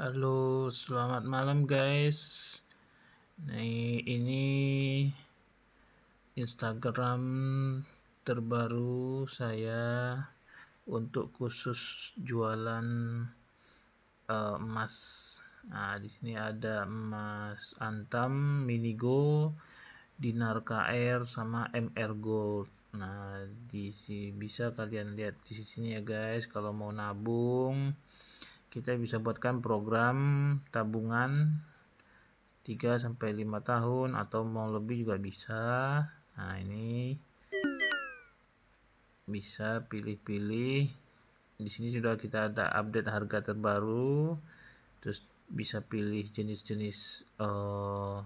Halo, selamat malam guys. Nah, ini Instagram terbaru saya untuk khusus jualan uh, emas. Nah, di sini ada emas Antam, Mini Gold, Dinar KR sama MR Gold. Nah, di sini bisa kalian lihat di sini ya guys kalau mau nabung kita bisa buatkan program tabungan 3 sampai 5 tahun atau mau lebih juga bisa. Nah, ini bisa pilih-pilih. Di sini sudah kita ada update harga terbaru. Terus bisa pilih jenis-jenis uh,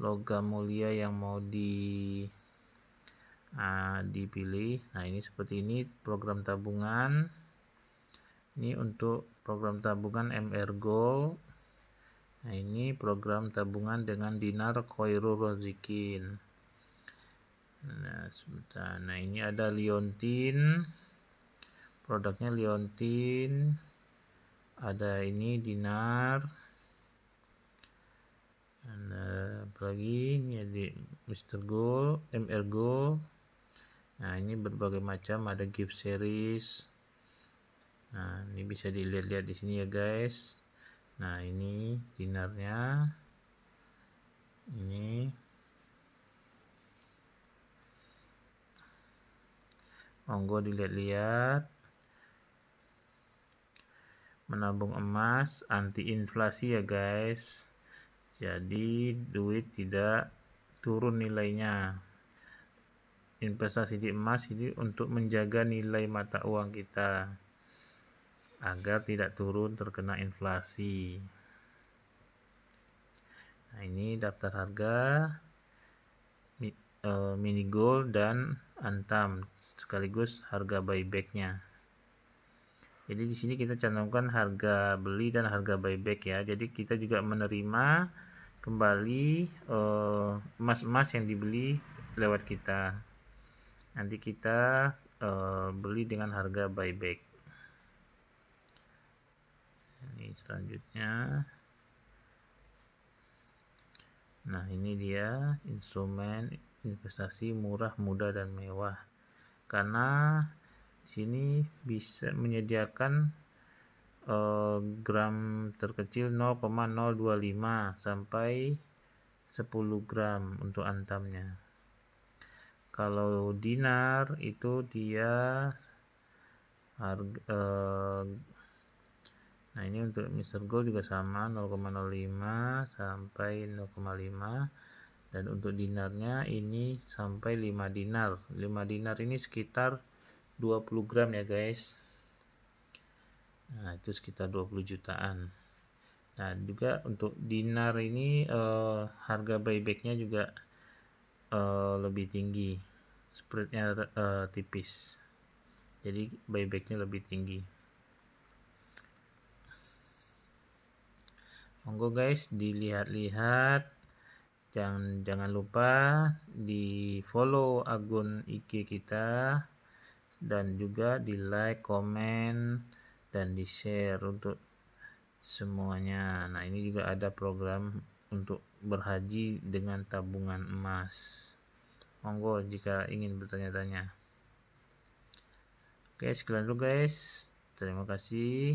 logam mulia yang mau di uh, dipilih. Nah, ini seperti ini program tabungan ini untuk program tabungan MR Gold nah ini program tabungan dengan dinar Koiru Rozikin nah sebentar nah ini ada Liontin produknya Liontin ada ini dinar Nah apalagi ini ada Mr. Go MR Go nah ini berbagai macam ada gift series nah ini bisa dilihat-lihat di sini ya guys nah ini dinarnya ini monggo dilihat-lihat menabung emas anti inflasi ya guys jadi duit tidak turun nilainya investasi di emas ini untuk menjaga nilai mata uang kita agar tidak turun terkena inflasi. Nah, ini daftar harga eh, mini gold dan antam sekaligus harga buybacknya. Jadi di sini kita cantumkan harga beli dan harga buyback ya. Jadi kita juga menerima kembali eh, emas-emas yang dibeli lewat kita. Nanti kita eh, beli dengan harga buyback. selanjutnya nah ini dia instrumen investasi murah mudah dan mewah karena di sini bisa menyediakan eh, gram terkecil 0,025 sampai 10 gram untuk antamnya kalau dinar itu dia harga eh, nah ini untuk Mr. Gold juga sama 0,05 sampai 0,5 dan untuk dinarnya ini sampai 5 dinar 5 dinar ini sekitar 20 gram ya guys nah itu sekitar 20 jutaan nah juga untuk dinar ini eh, harga buybacknya juga eh, lebih tinggi spreadnya eh, tipis jadi buybacknya lebih tinggi monggo guys dilihat-lihat jangan jangan lupa di follow akun IG kita dan juga di like komen dan di share untuk semuanya nah ini juga ada program untuk berhaji dengan tabungan emas monggo jika ingin bertanya-tanya oke sekian dulu guys terima kasih